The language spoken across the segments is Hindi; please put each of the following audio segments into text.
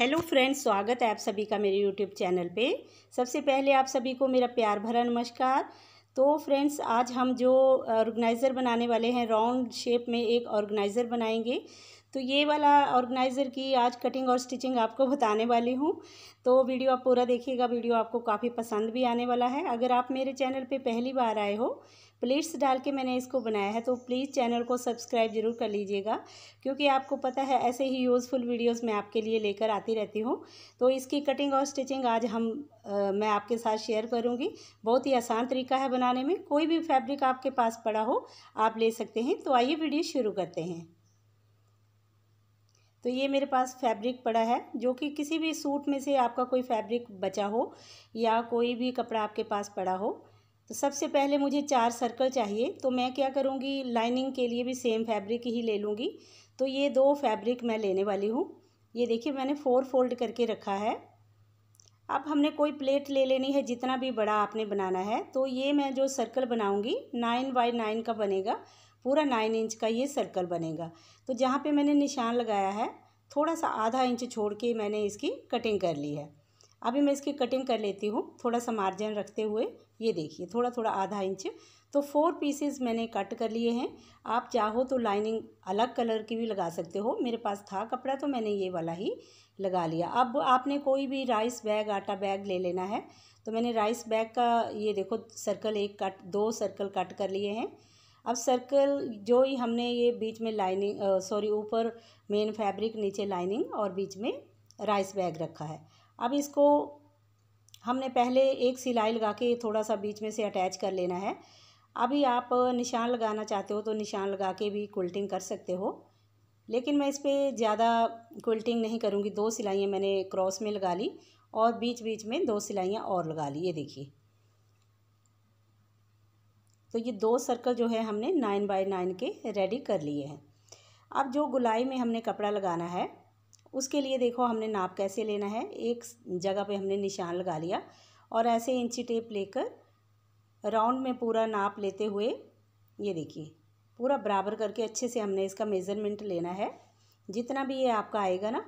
हेलो फ्रेंड्स स्वागत है आप सभी का मेरे यूट्यूब चैनल पे सबसे पहले आप सभी को मेरा प्यार भरा नमस्कार तो फ्रेंड्स आज हम जो ऑर्गेनाइज़र बनाने वाले हैं राउंड शेप में एक ऑर्गेनाइज़र बनाएंगे तो ये वाला ऑर्गेनाइज़र की आज कटिंग और स्टिचिंग आपको बताने वाली हूँ तो वीडियो आप पूरा देखिएगा वीडियो आपको काफ़ी पसंद भी आने वाला है अगर आप मेरे चैनल पे पहली बार आए हो प्लेट्स डाल के मैंने इसको बनाया है तो प्लीज़ चैनल को सब्सक्राइब जरूर कर लीजिएगा क्योंकि आपको पता है ऐसे ही यूज़फुल वीडियोज़ मैं आपके लिए लेकर आती रहती हूँ तो इसकी कटिंग और स्टिचिंग आज हम आ, मैं आपके साथ शेयर करूँगी बहुत ही आसान तरीका है बनाने में कोई भी फैब्रिक आपके पास पड़ा हो आप ले सकते हैं तो आइए वीडियो शुरू करते हैं तो ये मेरे पास फैब्रिक पड़ा है जो कि किसी भी सूट में से आपका कोई फैब्रिक बचा हो या कोई भी कपड़ा आपके पास पड़ा हो तो सबसे पहले मुझे चार सर्कल चाहिए तो मैं क्या करूँगी लाइनिंग के लिए भी सेम फैब्रिक ही ले लूँगी तो ये दो फैब्रिक मैं लेने वाली हूँ ये देखिए मैंने फोर फोल्ड करके रखा है अब हमने कोई प्लेट ले लेनी है जितना भी बड़ा आपने बनाना है तो ये मैं जो सर्कल बनाऊँगी नाइन बाई नाइन का बनेगा पूरा नाइन इंच का ये सर्कल बनेगा तो जहाँ पे मैंने निशान लगाया है थोड़ा सा आधा इंच छोड़ के मैंने इसकी कटिंग कर ली है अभी मैं इसकी कटिंग कर लेती हूँ थोड़ा सा मार्जिन रखते हुए ये देखिए थोड़ा थोड़ा आधा इंच तो फोर पीसेस मैंने कट कर लिए हैं आप चाहो तो लाइनिंग अलग कलर की भी लगा सकते हो मेरे पास था कपड़ा तो मैंने ये वाला ही लगा लिया अब आपने कोई भी राइस बैग आटा बैग ले लेना है तो मैंने राइस बैग का ये देखो सर्कल एक कट दो सर्कल कट कर लिए हैं अब सर्कल जो ही हमने ये बीच में लाइनिंग सॉरी ऊपर मेन फैब्रिक नीचे लाइनिंग और बीच में राइस बैग रखा है अब इसको हमने पहले एक सिलाई लगा के थोड़ा सा बीच में से अटैच कर लेना है अभी आप निशान लगाना चाहते हो तो निशान लगा के भी क्विल्टिंग कर सकते हो लेकिन मैं इस पर ज़्यादा क्विल्टिंग नहीं करूँगी दो सिलाइयाँ मैंने क्रॉस में लगा ली और बीच बीच में दो सिलाइयाँ और लगा ली ये देखिए तो ये दो सर्कल जो है हमने नाइन बाय नाइन के रेडी कर लिए हैं अब जो गुलाई में हमने कपड़ा लगाना है उसके लिए देखो हमने नाप कैसे लेना है एक जगह पे हमने निशान लगा लिया और ऐसे इंची टेप लेकर राउंड में पूरा नाप लेते हुए ये देखिए पूरा बराबर करके अच्छे से हमने इसका मेज़रमेंट लेना है जितना भी ये आपका आएगा ना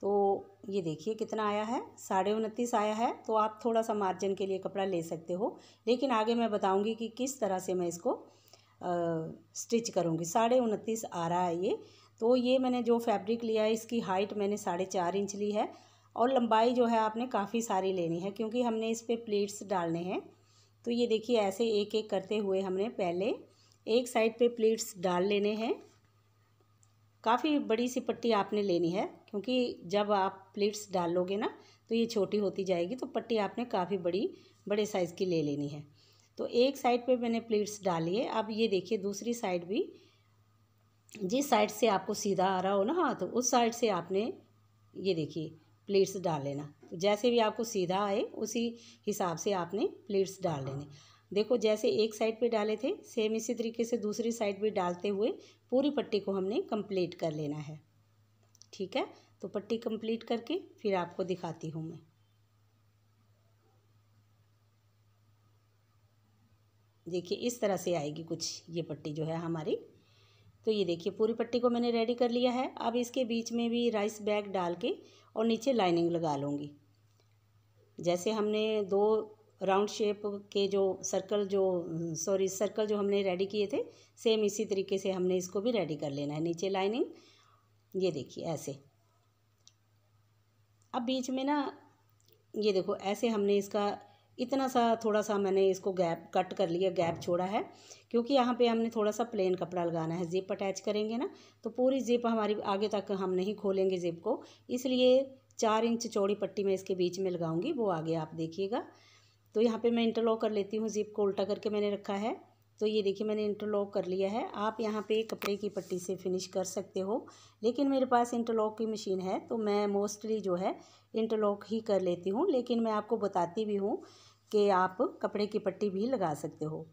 तो ये देखिए कितना आया है साढ़े उनतीस आया है तो आप थोड़ा सा मार्जिन के लिए कपड़ा ले सकते हो लेकिन आगे मैं बताऊंगी कि किस तरह से मैं इसको स्टिच करूंगी साढ़े उनतीस आ रहा है ये तो ये मैंने जो फैब्रिक लिया है इसकी हाइट मैंने साढ़े चार इंच ली है और लंबाई जो है आपने काफ़ी सारी लेनी है क्योंकि हमने इस पर प्लेट्स डालने हैं तो ये देखिए ऐसे एक एक करते हुए हमने पहले एक साइड पर प्लेट्स डाल लेने हैं काफ़ी बड़ी सी पट्टी आपने लेनी है क्योंकि जब आप प्लेट्स डालोगे ना तो ये छोटी होती जाएगी तो पट्टी आपने काफ़ी बड़ी बड़े साइज़ की ले लेनी है तो एक साइड पे मैंने प्लेट्स डाली है अब ये देखिए दूसरी साइड भी जिस साइड से आपको सीधा आ रहा हो ना हाथ तो उस साइड से आपने ये देखिए प्लेट्स डाल लेना जैसे भी आपको सीधा आए उसी हिसाब से आपने प्लेट्स डाल लेने देखो जैसे एक साइड पे डाले थे सेम इसी तरीके से दूसरी साइड भी डालते हुए पूरी पट्टी को हमने कंप्लीट कर लेना है ठीक है तो पट्टी कंप्लीट करके फिर आपको दिखाती हूँ मैं देखिए इस तरह से आएगी कुछ ये पट्टी जो है हमारी तो ये देखिए पूरी पट्टी को मैंने रेडी कर लिया है अब इसके बीच में भी राइस बैग डाल के और नीचे लाइनिंग लगा लूँगी जैसे हमने दो राउंड शेप के जो सर्कल जो सॉरी सर्कल जो हमने रेडी किए थे सेम इसी तरीके से हमने इसको भी रेडी कर लेना है नीचे लाइनिंग ये देखिए ऐसे अब बीच में ना ये देखो ऐसे हमने इसका इतना सा थोड़ा सा मैंने इसको गैप कट कर लिया गैप छोड़ा है क्योंकि यहाँ पे हमने थोड़ा सा प्लेन कपड़ा लगाना है जिप अटैच करेंगे ना तो पूरी जिप हमारी आगे तक हम नहीं खोलेंगे जिप को इसलिए चार इंच चौड़ी पट्टी मैं इसके बीच में लगाऊंगी वो आगे आप देखिएगा तो यहाँ पे मैं इंटरलॉक कर लेती हूँ जिप को उल्टा करके मैंने रखा है तो ये देखिए मैंने इंटरलॉक कर लिया है आप यहाँ पे कपड़े की पट्टी से फिनिश कर सकते हो लेकिन मेरे पास इंटरलॉक की मशीन है तो मैं मोस्टली जो है इंटरलॉक ही कर लेती हूँ लेकिन मैं आपको बताती भी हूँ कि आप कपड़े की पट्टी भी लगा सकते हो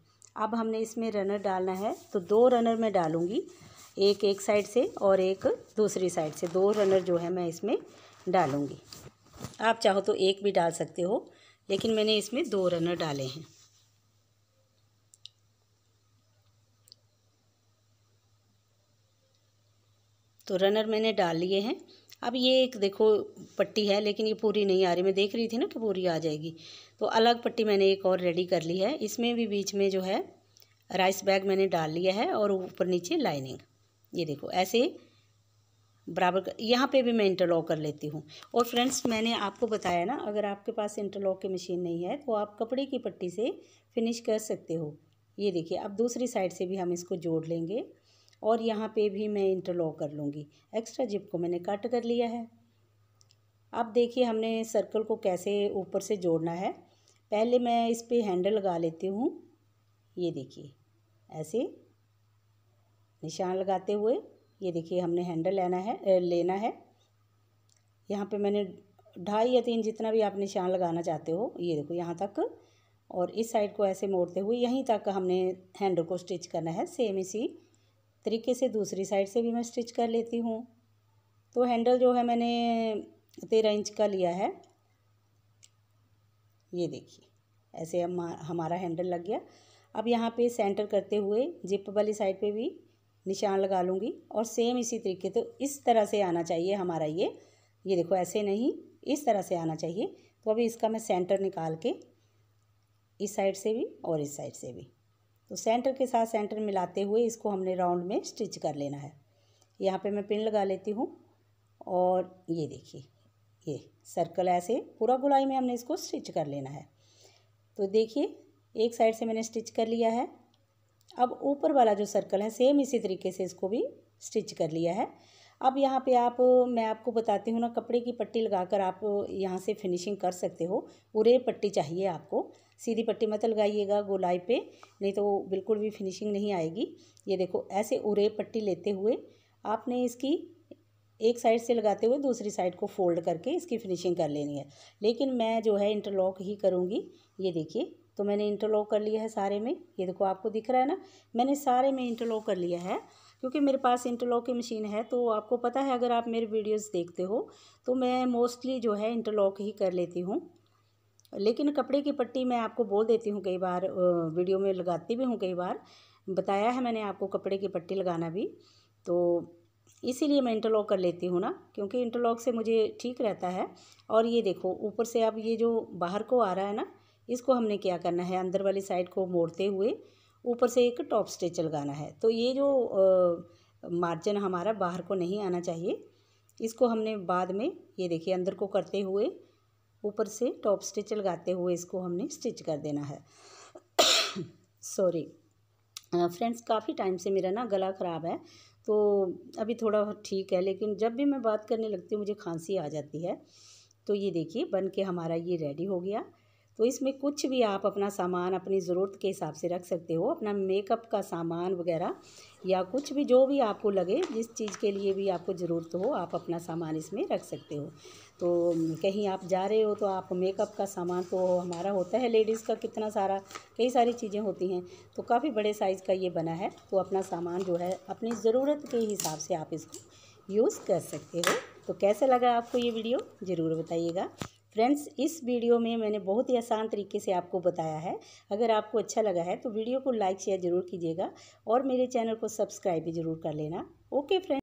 अब हमने इसमें रनर डालना है तो दो रनर मैं डालूँगी एक एक साइड से और एक दूसरी साइड से दो रनर जो है मैं इसमें डालूँगी आप चाहो तो एक भी डाल सकते हो लेकिन मैंने इसमें दो रनर डाले हैं तो रनर मैंने डाल लिए हैं अब ये एक देखो पट्टी है लेकिन ये पूरी नहीं आ रही मैं देख रही थी ना कि पूरी आ जाएगी तो अलग पट्टी मैंने एक और रेडी कर ली है इसमें भी बीच में जो है राइस बैग मैंने डाल लिया है और ऊपर नीचे लाइनिंग ये देखो ऐसे बराबर यहाँ पे भी मैं इंटरलॉक कर लेती हूँ और फ्रेंड्स मैंने आपको बताया ना अगर आपके पास इंटरलॉक की मशीन नहीं है तो आप कपड़े की पट्टी से फिनिश कर सकते हो ये देखिए अब दूसरी साइड से भी हम इसको जोड़ लेंगे और यहाँ पे भी मैं इंटरलॉक कर लूँगी एक्स्ट्रा जिप को मैंने कट कर लिया है अब देखिए हमने सर्कल को कैसे ऊपर से जोड़ना है पहले मैं इस पर हैंडल लगा लेती हूँ ये देखिए ऐसे निशान लगाते हुए ये देखिए हमने हैंडल लेना है लेना है यहाँ पे मैंने ढाई या तीन जितना भी आप निशान लगाना चाहते हो ये देखो यहाँ तक और इस साइड को ऐसे मोड़ते हुए यहीं तक हमने हैंडल को स्टिच करना है सेम इसी तरीके से दूसरी साइड से भी मैं स्टिच कर लेती हूँ तो हैंडल जो है मैंने तेरह इंच का लिया है ये देखिए ऐसे हम हमारा हैंडल लग गया अब यहाँ पे सेंटर करते हुए जिप वाली साइड पे भी निशान लगा लूँगी और सेम इसी तरीके तो इस तरह से आना चाहिए हमारा ये ये देखो ऐसे नहीं इस तरह से आना चाहिए तो अभी इसका मैं सेंटर निकाल के इस साइड से भी और इस साइड से भी तो सेंटर के साथ सेंटर मिलाते हुए इसको हमने राउंड में स्टिच कर लेना है यहाँ पे मैं पिन लगा लेती हूँ और ये देखिए ये सर्कल ऐसे पूरा गुलाई में हमने इसको स्टिच कर लेना है तो देखिए एक साइड से मैंने स्टिच कर लिया है अब ऊपर वाला जो सर्कल है सेम इसी तरीके से इसको भी स्टिच कर लिया है अब यहाँ पे आप मैं आपको बताती हूँ ना कपड़े की पट्टी लगाकर आप यहाँ से फिनिशिंग कर सकते हो उरे पट्टी चाहिए आपको सीधी पट्टी मत लगाइएगा गोलाई पे नहीं तो बिल्कुल भी फिनिशिंग नहीं आएगी ये देखो ऐसे उरे पट्टी लेते हुए आपने इसकी एक साइड से लगाते हुए दूसरी साइड को फोल्ड करके इसकी फिनिशिंग कर लेनी है लेकिन मैं जो है इंटरलॉक ही करूँगी ये देखिए तो मैंने इंटरलॉक कर लिया है सारे में ये देखो आपको दिख रहा है ना मैंने सारे में इंटरलॉक कर लिया है क्योंकि मेरे पास इंटरलॉक की मशीन है तो आपको पता है अगर आप मेरे वीडियोस देखते हो तो मैं मोस्टली जो है इंटरलॉक ही कर लेती हूँ लेकिन कपड़े की पट्टी मैं आपको बोल देती हूँ कई बार वीडियो में लगाती भी हूँ कई बार बताया है मैंने आपको कपड़े की पट्टी लगाना भी तो इसीलिए मैं इंटरलॉक कर लेती हूँ ना क्योंकि इंटरलॉक से मुझे ठीक रहता है और ये देखो ऊपर से अब ये जो बाहर को आ रहा है ना इसको हमने क्या करना है अंदर वाली साइड को मोड़ते हुए ऊपर से एक टॉप स्टिच लगाना है तो ये जो मार्जिन हमारा बाहर को नहीं आना चाहिए इसको हमने बाद में ये देखिए अंदर को करते हुए ऊपर से टॉप स्टिच लगाते हुए इसको हमने स्टिच कर देना है सॉरी फ्रेंड्स काफ़ी टाइम से मेरा ना गला ख़राब है तो अभी थोड़ा ठीक है लेकिन जब भी मैं बात करने लगती हूँ मुझे खांसी आ जाती है तो ये देखिए बन के हमारा ये रेडी हो गया तो इसमें कुछ भी आप अपना सामान अपनी ज़रूरत के हिसाब से रख सकते हो अपना मेकअप का सामान वगैरह या कुछ भी जो भी आपको लगे जिस चीज़ के लिए भी आपको ज़रूरत हो आप अपना सामान इसमें रख सकते हो तो कहीं आप जा रहे हो तो आप मेकअप का सामान तो हमारा होता है लेडीज़ का कितना सारा कई सारी चीज़ें होती हैं तो काफ़ी बड़े साइज़ का ये बना है तो अपना सामान जो है अपनी ज़रूरत के हिसाब से आप इसको यूज़ कर सकते हो तो कैसा लगा आपको ये वीडियो ज़रूर बताइएगा फ्रेंड्स इस वीडियो में मैंने बहुत ही आसान तरीके से आपको बताया है अगर आपको अच्छा लगा है तो वीडियो को लाइक शेयर ज़रूर कीजिएगा और मेरे चैनल को सब्सक्राइब भी ज़रूर कर लेना ओके फ्रेंड्स